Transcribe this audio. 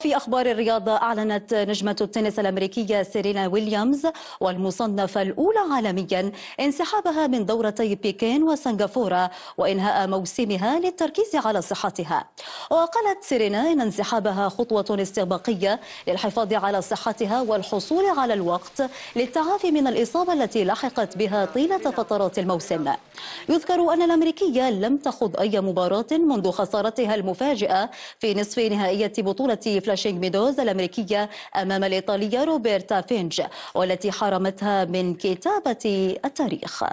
في أخبار الرياضة أعلنت نجمة التنس الأمريكية سيرينا ويليامز والمصنفة الأولى عالميا انسحابها من دورتي بكين وسنغافورة وإنهاء موسمها للتركيز على صحتها وقالت سيرينا إن انسحابها خطوة استباقية للحفاظ على صحتها والحصول على الوقت للتعافي من الإصابة التي لحقت بها طيلة فترات الموسم يذكر أن الأمريكية لم تخض أي مباراة منذ خسارتها المفاجئة في نصف نهائية بطولة فلاشينغ ميدوز الأمريكية أمام الإيطالية روبرتا فينج والتي حرمتها من كتابة التاريخ